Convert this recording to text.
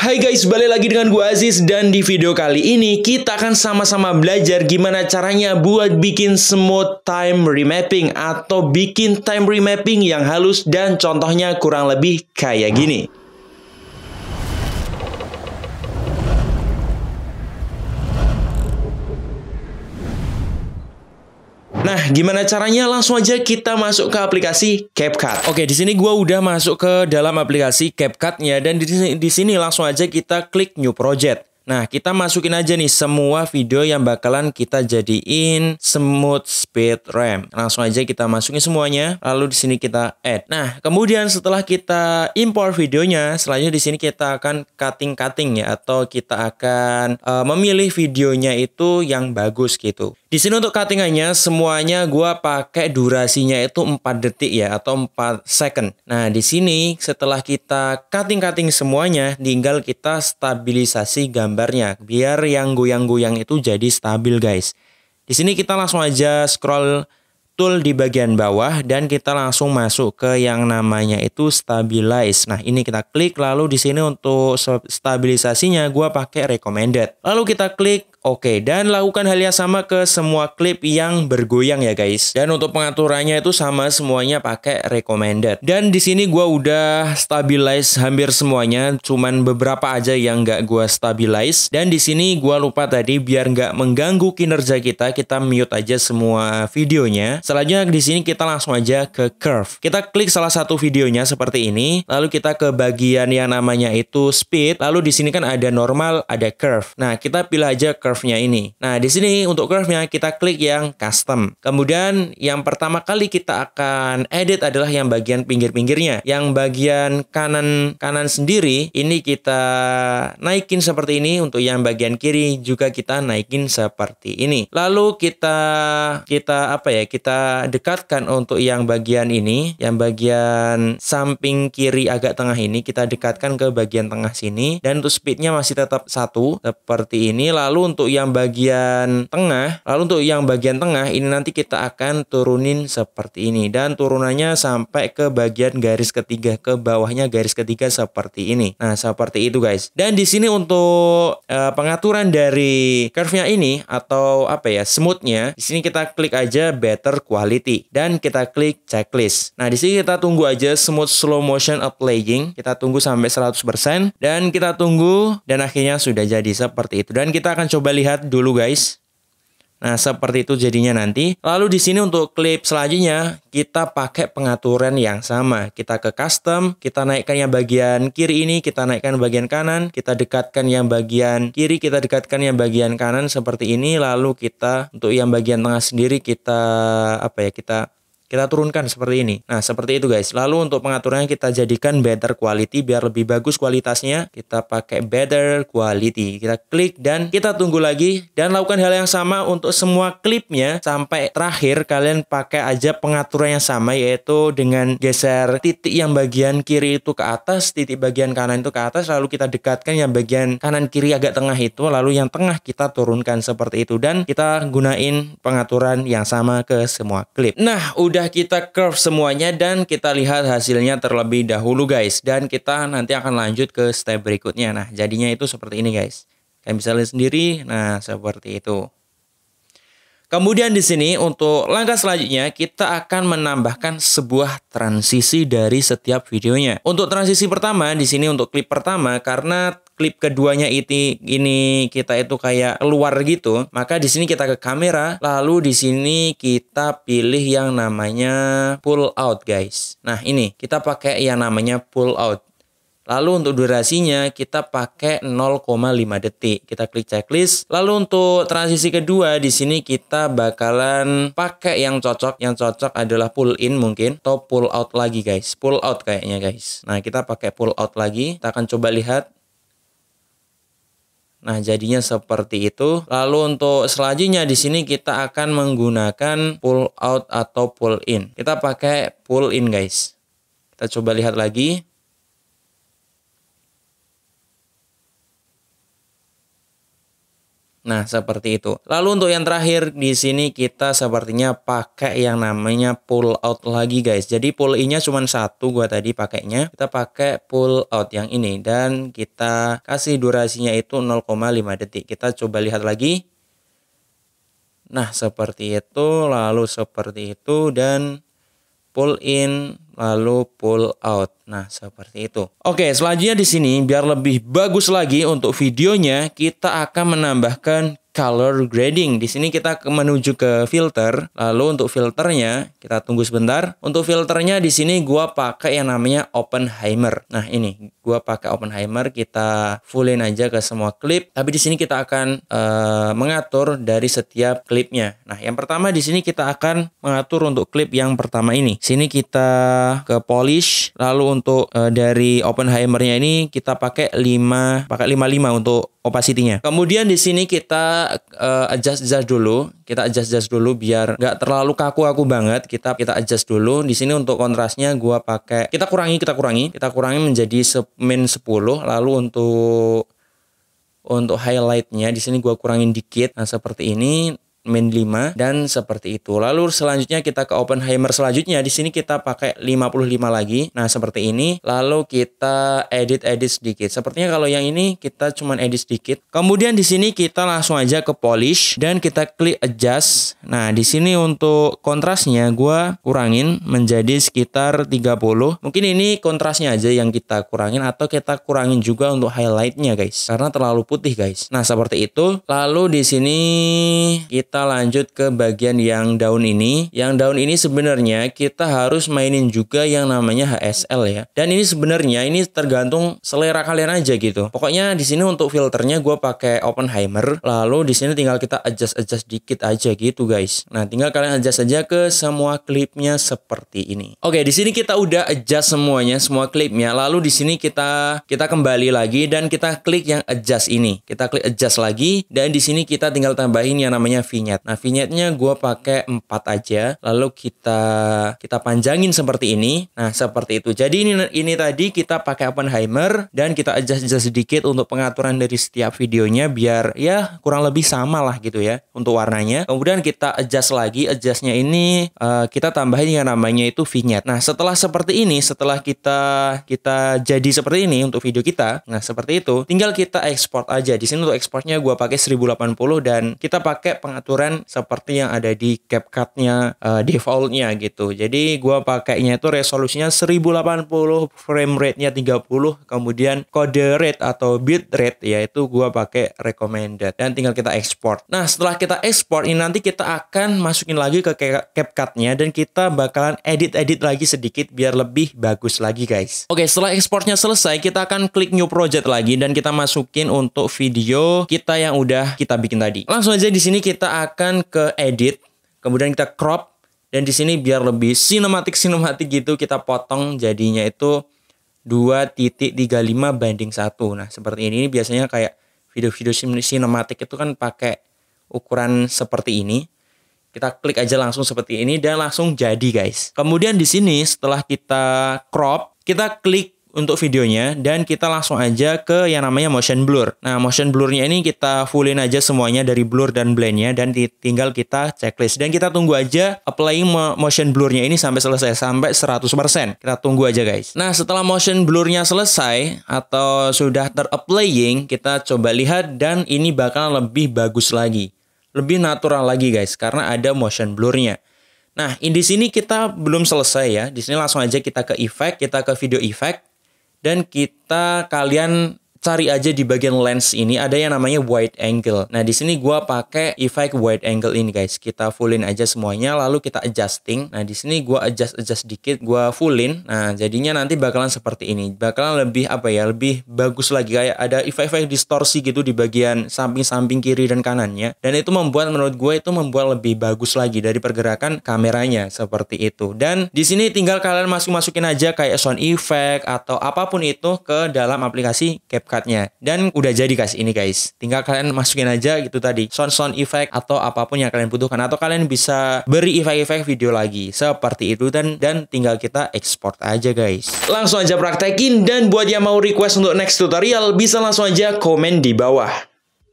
Hai guys, balik lagi dengan gue Aziz dan di video kali ini kita akan sama-sama belajar gimana caranya buat bikin smooth time remapping atau bikin time remapping yang halus dan contohnya kurang lebih kayak gini. Nah, gimana caranya? Langsung aja kita masuk ke aplikasi CapCut. Oke, di sini gue udah masuk ke dalam aplikasi CapCut-nya dan di sini di sini langsung aja kita klik new project. Nah, kita masukin aja nih semua video yang bakalan kita jadiin smooth speed RAM. Langsung aja kita masukin semuanya, lalu di sini kita add. Nah, kemudian setelah kita import videonya, selanjutnya di sini kita akan cutting-cutting ya atau kita akan uh, memilih videonya itu yang bagus gitu. Di sini untuk cuttingannya semuanya gua pakai durasinya itu 4 detik ya atau 4 second. Nah, di sini setelah kita cutting-cutting semuanya, tinggal kita stabilisasi gambarnya biar yang goyang-goyang itu jadi stabil, guys. Di sini kita langsung aja scroll tool di bagian bawah dan kita langsung masuk ke yang namanya itu stabilize. Nah, ini kita klik lalu di sini untuk stabilisasinya gua pakai recommended. Lalu kita klik Oke, dan lakukan hal yang sama ke semua klip yang bergoyang ya guys. Dan untuk pengaturannya itu sama semuanya pakai recommended. Dan di sini gua udah stabilize hampir semuanya, cuman beberapa aja yang nggak gua stabilize. Dan di sini gua lupa tadi biar nggak mengganggu kinerja kita, kita mute aja semua videonya. Selanjutnya di sini kita langsung aja ke curve. Kita klik salah satu videonya seperti ini, lalu kita ke bagian yang namanya itu speed, lalu di sini kan ada normal, ada curve. Nah, kita pilih aja curve curve-nya ini. Nah, di sini untuk curve-nya kita klik yang custom. Kemudian yang pertama kali kita akan edit adalah yang bagian pinggir-pinggirnya. Yang bagian kanan kanan sendiri ini kita naikin seperti ini, untuk yang bagian kiri juga kita naikin seperti ini. Lalu kita kita apa ya? Kita dekatkan untuk yang bagian ini, yang bagian samping kiri agak tengah ini kita dekatkan ke bagian tengah sini dan untuk speednya masih tetap satu seperti ini. Lalu untuk untuk yang bagian tengah, lalu untuk yang bagian tengah ini nanti kita akan turunin seperti ini dan turunannya sampai ke bagian garis ketiga ke bawahnya garis ketiga seperti ini. Nah, seperti itu guys. Dan di sini untuk e, pengaturan dari curve-nya ini atau apa ya, smooth-nya, di sini kita klik aja better quality dan kita klik checklist. Nah, di sini kita tunggu aja smooth slow motion applying, kita tunggu sampai 100% dan kita tunggu dan akhirnya sudah jadi seperti itu. Dan kita akan coba coba lihat dulu guys. Nah, seperti itu jadinya nanti. Lalu di sini untuk klip selanjutnya, kita pakai pengaturan yang sama. Kita ke custom, kita naikkan yang bagian kiri ini, kita naikkan bagian kanan, kita dekatkan yang bagian kiri, kita dekatkan yang bagian kanan seperti ini. Lalu kita untuk yang bagian tengah sendiri kita apa ya? Kita kita turunkan seperti ini. Nah, seperti itu guys. Lalu untuk pengaturannya kita jadikan better quality biar lebih bagus kualitasnya. Kita pakai better quality. Kita klik dan kita tunggu lagi dan lakukan hal yang sama untuk semua klipnya sampai terakhir kalian pakai aja pengaturan yang sama yaitu dengan geser titik yang bagian kiri itu ke atas, titik bagian kanan itu ke atas lalu kita dekatkan yang bagian kanan kiri agak tengah itu lalu yang tengah kita turunkan seperti itu dan kita gunain pengaturan yang sama ke semua klip. Nah, udah sudah kita curve semuanya dan kita lihat hasilnya terlebih dahulu guys. Dan kita nanti akan lanjut ke step berikutnya. Nah jadinya itu seperti ini guys. Kalian bisa lihat sendiri. Nah seperti itu. Kemudian di sini untuk langkah selanjutnya kita akan menambahkan sebuah transisi dari setiap videonya. Untuk transisi pertama di sini untuk klip pertama karena klip keduanya itu ini kita itu kayak keluar gitu, maka di sini kita ke kamera, lalu di sini kita pilih yang namanya pull out guys. Nah, ini kita pakai yang namanya pull out. Lalu untuk durasinya kita pakai 0,5 detik. Kita klik checklist. Lalu untuk transisi kedua di sini kita bakalan pakai yang cocok. Yang cocok adalah pull in mungkin atau pull out lagi guys. Pull out kayaknya guys. Nah, kita pakai pull out lagi. Kita akan coba lihat Nah, jadinya seperti itu. Lalu untuk selanjutnya di sini kita akan menggunakan pull out atau pull in. Kita pakai pull in, guys. Kita coba lihat lagi. Nah, seperti itu. Lalu untuk yang terakhir di sini kita sepertinya pakai yang namanya pull out lagi guys. Jadi pull in-nya cuma satu gua tadi pakainya. Kita pakai pull out yang ini dan kita kasih durasinya itu 0,5 detik. Kita coba lihat lagi. Nah, seperti itu, lalu seperti itu dan pull in lalu pull out. Nah, seperti itu. Oke, selanjutnya di sini biar lebih bagus lagi untuk videonya, kita akan menambahkan color grading. Di sini kita menuju ke filter. Lalu untuk filternya kita tunggu sebentar. Untuk filternya di sini gua pakai yang namanya Oppenheimer. Nah, ini gua pakai Oppenheimer kita fullin aja ke semua klip. Tapi di sini kita akan uh, mengatur dari setiap klipnya. Nah, yang pertama di sini kita akan mengatur untuk klip yang pertama ini. Sini kita ke polish lalu untuk uh, dari Oppenheimernya ini kita pakai 5 pakai 55 untuk opacity-nya. Kemudian di sini kita uh, eh, adjust adjust dulu, kita adjust adjust dulu biar nggak terlalu kaku-kaku banget. Kita kita adjust dulu. Di sini untuk kontrasnya gua pakai kita kurangi, kita kurangi, kita kurangi menjadi se min 10 lalu untuk untuk highlightnya di sini gua kurangin dikit. Nah, seperti ini min 5 dan seperti itu. Lalu selanjutnya kita ke Oppenheimer selanjutnya. Di sini kita pakai 55 lagi. Nah, seperti ini. Lalu kita edit-edit sedikit. Sepertinya kalau yang ini kita cuman edit sedikit. Kemudian di sini kita langsung aja ke polish dan kita klik adjust. Nah, di sini untuk kontrasnya gua kurangin menjadi sekitar 30. Mungkin ini kontrasnya aja yang kita kurangin atau kita kurangin juga untuk highlightnya guys. Karena terlalu putih guys. Nah, seperti itu. Lalu di sini kita kita lanjut ke bagian yang daun ini. Yang daun ini sebenarnya kita harus mainin juga yang namanya HSL ya. Dan ini sebenarnya ini tergantung selera kalian aja gitu. Pokoknya di sini untuk filternya gue pakai Oppenheimer. Lalu di sini tinggal kita adjust-adjust dikit aja gitu guys. Nah tinggal kalian adjust aja ke semua klipnya seperti ini. Oke di sini kita udah adjust semuanya semua klipnya. Lalu di sini kita kita kembali lagi dan kita klik yang adjust ini. Kita klik adjust lagi dan di sini kita tinggal tambahin yang namanya V vignette. Nah, vignette-nya gue pakai 4 aja. Lalu kita kita panjangin seperti ini. Nah, seperti itu. Jadi ini ini tadi kita pakai Oppenheimer dan kita adjust-adjust sedikit untuk pengaturan dari setiap videonya biar ya kurang lebih sama lah gitu ya untuk warnanya. Kemudian kita adjust lagi, adjustnya ini uh, kita tambahin yang namanya itu vignette. Nah, setelah seperti ini, setelah kita kita jadi seperti ini untuk video kita, nah seperti itu, tinggal kita ekspor aja. Di sini untuk ekspornya gue pakai 1080 dan kita pakai pengaturan aturan seperti yang ada di CapCut-nya uh, defaultnya gitu. Jadi gua pakainya itu resolusinya 1080 frame rate-nya 30 kemudian kode rate atau bit rate yaitu gua pakai recommended dan tinggal kita export. Nah, setelah kita export ini nanti kita akan masukin lagi ke CapCut-nya dan kita bakalan edit-edit lagi sedikit biar lebih bagus lagi guys. Oke, setelah exportnya selesai kita akan klik new project lagi dan kita masukin untuk video kita yang udah kita bikin tadi. Langsung aja di sini kita akan ke edit, kemudian kita crop dan di sini biar lebih sinematik sinematik gitu kita potong jadinya itu 2.35 banding 1. Nah, seperti ini, ini biasanya kayak video-video sinematik itu kan pakai ukuran seperti ini. Kita klik aja langsung seperti ini dan langsung jadi, guys. Kemudian di sini setelah kita crop, kita klik untuk videonya dan kita langsung aja ke yang namanya motion blur. Nah, motion blurnya ini kita fullin aja semuanya dari blur dan blendnya dan tinggal kita checklist dan kita tunggu aja applying motion blurnya ini sampai selesai sampai 100%. Kita tunggu aja guys. Nah, setelah motion blurnya selesai atau sudah terapplying, kita coba lihat dan ini bakal lebih bagus lagi. Lebih natural lagi guys karena ada motion blurnya. Nah, di sini kita belum selesai ya. Di sini langsung aja kita ke effect, kita ke video effect dan kita kalian cari aja di bagian lens ini ada yang namanya wide angle. Nah, di sini gua pakai effect wide angle ini guys. Kita fullin aja semuanya lalu kita adjusting. Nah, di sini gua adjust adjust dikit, gua fullin. Nah, jadinya nanti bakalan seperti ini. Bakalan lebih apa ya? Lebih bagus lagi kayak ada effect-effect distorsi gitu di bagian samping-samping kiri dan kanannya. Dan itu membuat menurut gue itu membuat lebih bagus lagi dari pergerakan kameranya seperti itu. Dan di sini tinggal kalian masuk-masukin aja kayak sound effect atau apapun itu ke dalam aplikasi CapCut dan udah jadi guys ini guys tinggal kalian masukin aja gitu tadi sound sound effect atau apapun yang kalian butuhkan atau kalian bisa beri efek-efek video lagi seperti itu dan dan tinggal kita ekspor aja guys langsung aja praktekin dan buat yang mau request untuk next tutorial bisa langsung aja komen di bawah